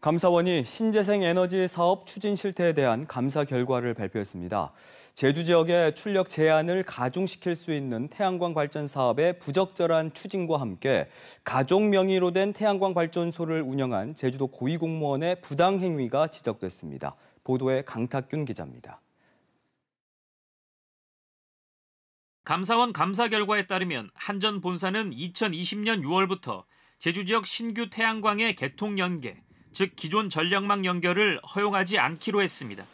감사원이 신재생 에너지 사업 추진 실태에 대한 감사 결과를 발표했습니다. 제주 지역의 출력 제한을 가중시킬 수 있는 태양광 발전 사업의 부적절한 추진과 함께 가족 명의로 된 태양광 발전소를 운영한 제주도 고위공무원의 부당 행위가 지적됐습니다. 보도에 강탁균 기자입니다. 감사원 감사 결과에 따르면 한전 본사는 2020년 6월부터 제주 지역 신규 태양광의 개통 연계, 즉 기존 전력망 연결을 허용하지 않기로 했습니다.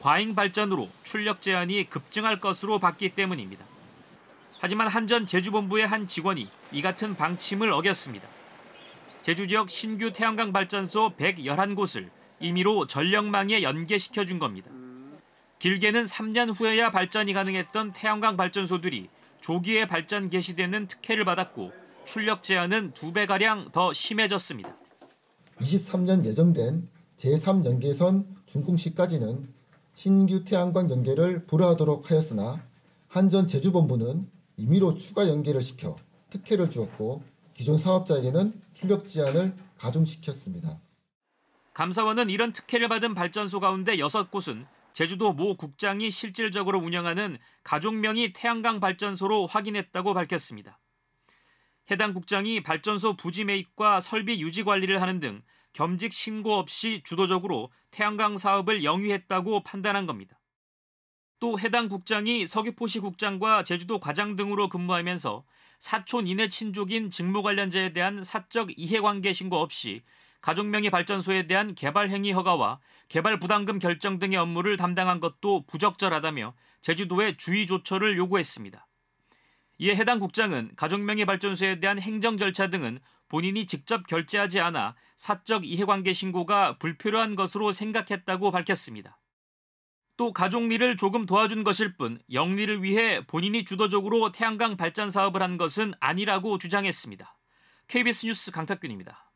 과잉 발전으로 출력 제한이 급증할 것으로 봤기 때문입니다. 하지만 한전 제주본부의 한 직원이 이 같은 방침을 어겼습니다. 제주 지역 신규 태양광 발전소 111곳을 임의로 전력망에 연계시켜 준 겁니다. 길게는 3년 후에야 발전이 가능했던 태양광 발전소들이 조기에 발전 개시되는 특혜를 받았고 출력 제한은 2배가량 더 심해졌습니다. 23년 예정된 제3연계선 준공시까지는 신규 태양광 연계를 불허하도록 하였으나 한전 제주본부는 임의로 추가 연계를 시켜 특혜를 주었고 기존 사업자에게는 출력 제한을 가중시켰습니다. 감사원은 이런 특혜를 받은 발전소 가운데 6곳은 제주도 모 국장이 실질적으로 운영하는 가족명의 태양광 발전소로 확인했다고 밝혔습니다. 해당 국장이 발전소 부지 매입과 설비 유지 관리를 하는 등 겸직 신고 없이 주도적으로 태양광 사업을 영위했다고 판단한 겁니다. 또 해당 국장이 서귀포시 국장과 제주도 과장 등으로 근무하면서 사촌 이내 친족인 직무 관련자에 대한 사적 이해관계 신고 없이 가족명의 발전소에 대한 개발 행위 허가와 개발 부담금 결정 등의 업무를 담당한 것도 부적절하다며 제주도에 주의 조처를 요구했습니다. 이에 해당 국장은 가족명예발전소에 대한 행정 절차 등은 본인이 직접 결제하지 않아 사적 이해관계 신고가 불필요한 것으로 생각했다고 밝혔습니다. 또 가족리를 조금 도와준 것일 뿐 영리를 위해 본인이 주도적으로 태양광 발전 사업을 한 것은 아니라고 주장했습니다. KBS 뉴스 강탁균입니다.